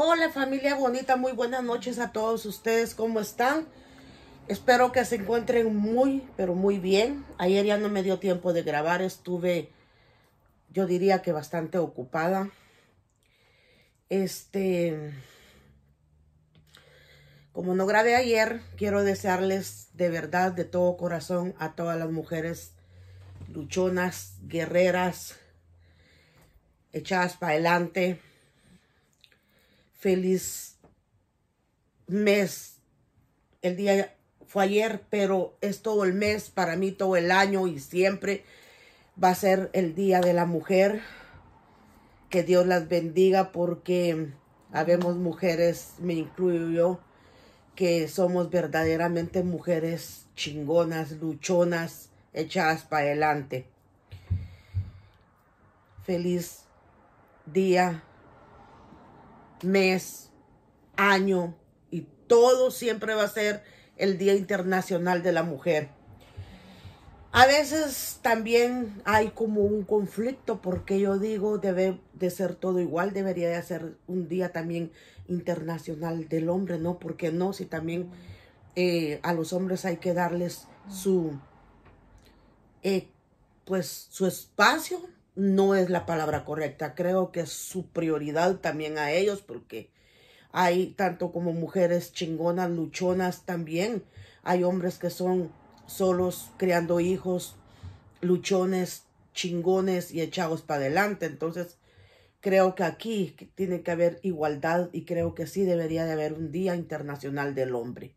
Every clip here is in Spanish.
Hola familia bonita, muy buenas noches a todos ustedes, ¿cómo están? Espero que se encuentren muy, pero muy bien. Ayer ya no me dio tiempo de grabar, estuve, yo diría que bastante ocupada. Este, como no grabé ayer, quiero desearles de verdad, de todo corazón, a todas las mujeres luchonas, guerreras, echadas para adelante, feliz mes. El día fue ayer, pero es todo el mes, para mí todo el año y siempre va a ser el Día de la Mujer. Que Dios las bendiga porque habemos mujeres, me incluyo yo, que somos verdaderamente mujeres chingonas, luchonas, echadas para adelante. Feliz día mes, año y todo siempre va a ser el Día Internacional de la Mujer. A veces también hay como un conflicto porque yo digo debe de ser todo igual, debería de ser un día también internacional del hombre, ¿no? Porque no, si también eh, a los hombres hay que darles su, eh, pues, su espacio, no es la palabra correcta. Creo que es su prioridad también a ellos porque hay tanto como mujeres chingonas, luchonas también. Hay hombres que son solos criando hijos, luchones, chingones y echados para adelante. Entonces, creo que aquí tiene que haber igualdad y creo que sí debería de haber un Día Internacional del Hombre.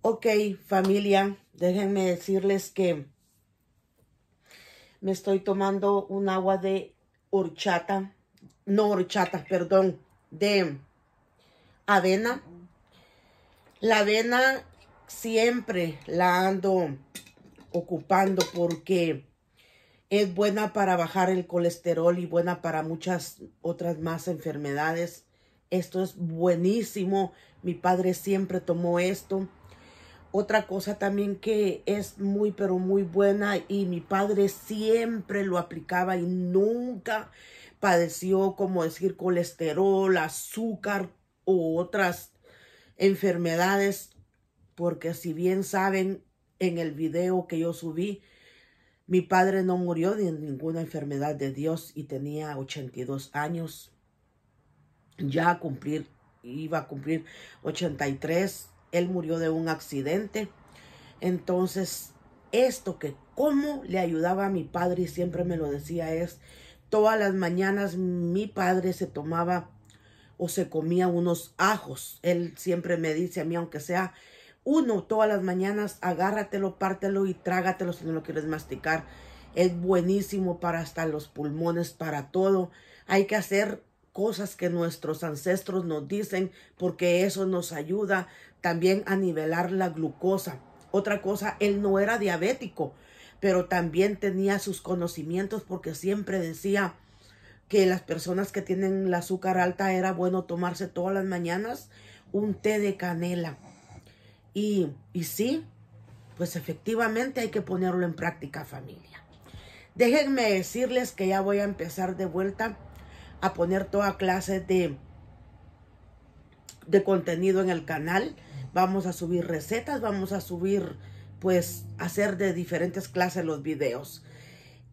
Ok, familia, déjenme decirles que me estoy tomando un agua de horchata, no horchata, perdón, de avena. La avena siempre la ando ocupando porque es buena para bajar el colesterol y buena para muchas otras más enfermedades. Esto es buenísimo. Mi padre siempre tomó esto. Otra cosa también que es muy, pero muy buena y mi padre siempre lo aplicaba y nunca padeció, como decir, colesterol, azúcar u otras enfermedades, porque si bien saben en el video que yo subí, mi padre no murió de ninguna enfermedad de Dios y tenía 82 años. Ya cumplir, iba a cumplir 83 él murió de un accidente. Entonces, esto que cómo le ayudaba a mi padre y siempre me lo decía es, todas las mañanas mi padre se tomaba o se comía unos ajos. Él siempre me dice a mí, aunque sea uno, todas las mañanas agárratelo, pártelo y trágatelo si no lo quieres masticar. Es buenísimo para hasta los pulmones, para todo. Hay que hacer cosas que nuestros ancestros nos dicen porque eso nos ayuda también a nivelar la glucosa. Otra cosa, él no era diabético, pero también tenía sus conocimientos porque siempre decía que las personas que tienen el azúcar alta era bueno tomarse todas las mañanas un té de canela. Y, y sí, pues efectivamente hay que ponerlo en práctica familia. Déjenme decirles que ya voy a empezar de vuelta a poner toda clase de, de contenido en el canal. Vamos a subir recetas, vamos a subir, pues, hacer de diferentes clases los videos.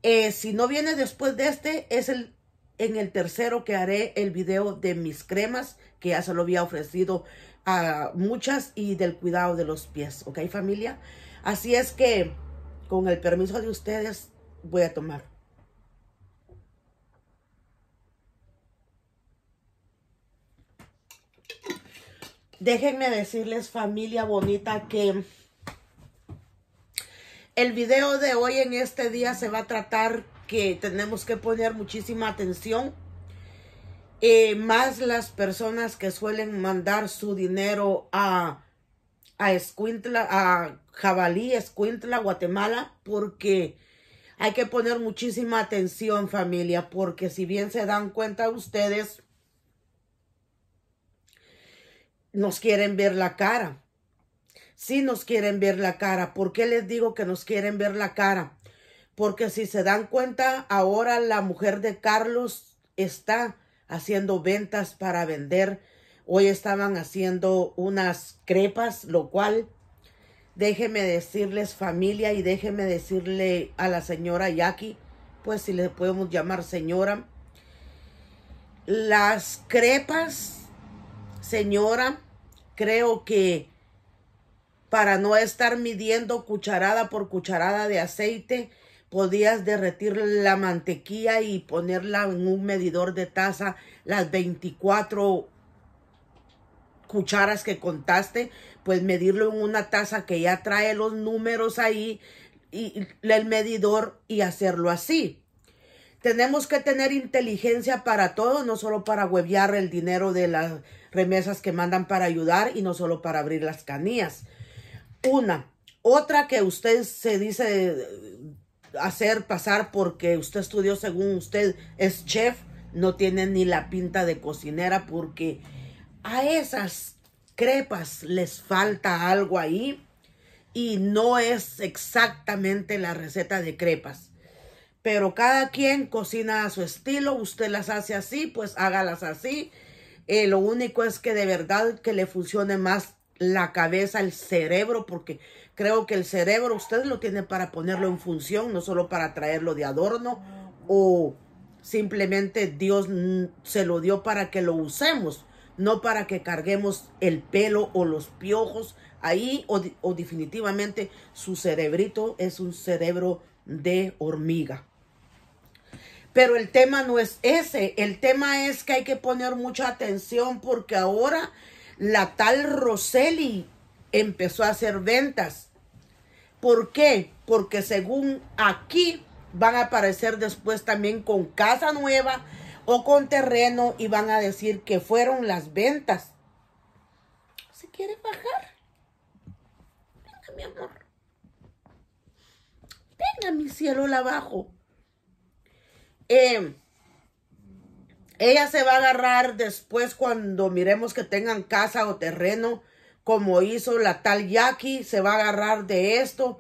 Eh, si no viene después de este, es el en el tercero que haré el video de mis cremas, que ya se lo había ofrecido a muchas, y del cuidado de los pies, ¿ok familia? Así es que, con el permiso de ustedes, voy a tomar Déjenme decirles familia bonita que el video de hoy en este día se va a tratar que tenemos que poner muchísima atención. Eh, más las personas que suelen mandar su dinero a, a Escuintla, a Jabalí, Escuintla, Guatemala, porque hay que poner muchísima atención familia, porque si bien se dan cuenta ustedes, nos quieren ver la cara. Sí nos quieren ver la cara. ¿Por qué les digo que nos quieren ver la cara? Porque si se dan cuenta, ahora la mujer de Carlos está haciendo ventas para vender. Hoy estaban haciendo unas crepas, lo cual déjeme decirles familia y déjeme decirle a la señora Jackie, pues si le podemos llamar señora, las crepas señora, creo que para no estar midiendo cucharada por cucharada de aceite, podías derretir la mantequilla y ponerla en un medidor de taza las 24 cucharas que contaste, pues medirlo en una taza que ya trae los números ahí y el medidor y hacerlo así. Tenemos que tener inteligencia para todo, no solo para hueviar el dinero de la remesas que mandan para ayudar y no solo para abrir las canillas... Una, otra que usted se dice eh, hacer pasar porque usted estudió según usted es chef, no tiene ni la pinta de cocinera porque a esas crepas les falta algo ahí y no es exactamente la receta de crepas. Pero cada quien cocina a su estilo, usted las hace así, pues hágalas así eh, lo único es que de verdad que le funcione más la cabeza, el cerebro, porque creo que el cerebro ustedes lo tienen para ponerlo en función, no solo para traerlo de adorno o simplemente Dios se lo dio para que lo usemos, no para que carguemos el pelo o los piojos ahí o, o definitivamente su cerebrito es un cerebro de hormiga. Pero el tema no es ese, el tema es que hay que poner mucha atención porque ahora la tal Roseli empezó a hacer ventas. ¿Por qué? Porque según aquí van a aparecer después también con casa nueva o con terreno y van a decir que fueron las ventas. ¿Se quiere bajar? Venga, mi amor. Venga, mi cielo, la Em, ella se va a agarrar después cuando miremos que tengan casa o terreno, como hizo la tal Jackie, se va a agarrar de esto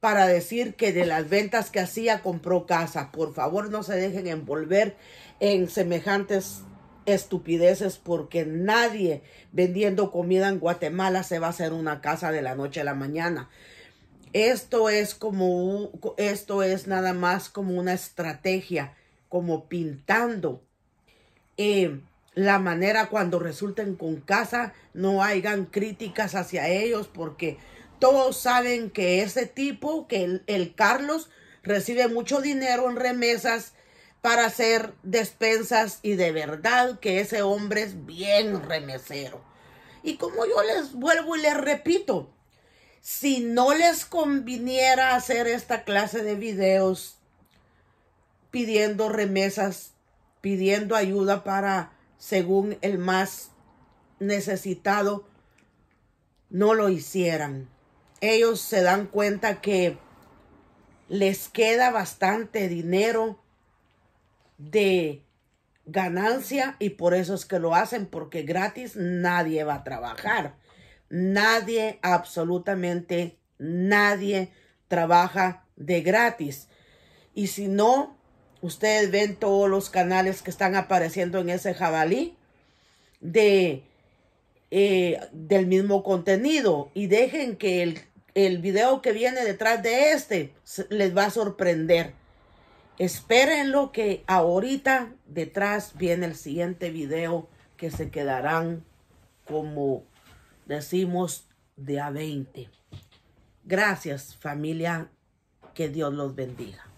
para decir que de las ventas que hacía compró casa. Por favor, no se dejen envolver en semejantes estupideces porque nadie vendiendo comida en Guatemala se va a hacer una casa de la noche a la mañana. Esto es como esto es nada más como una estrategia como pintando eh, la manera cuando resulten con casa, no hagan críticas hacia ellos porque todos saben que ese tipo, que el, el Carlos, recibe mucho dinero en remesas para hacer despensas y de verdad que ese hombre es bien remesero. Y como yo les vuelvo y les repito, si no les conviniera hacer esta clase de videos pidiendo remesas, pidiendo ayuda para, según el más necesitado, no lo hicieran. Ellos se dan cuenta que les queda bastante dinero de ganancia y por eso es que lo hacen, porque gratis nadie va a trabajar. Nadie, absolutamente nadie trabaja de gratis. Y si no, Ustedes ven todos los canales que están apareciendo en ese jabalí de, eh, del mismo contenido y dejen que el, el video que viene detrás de este les va a sorprender. Esperen lo que ahorita detrás viene el siguiente video que se quedarán como decimos de a 20. Gracias familia, que Dios los bendiga.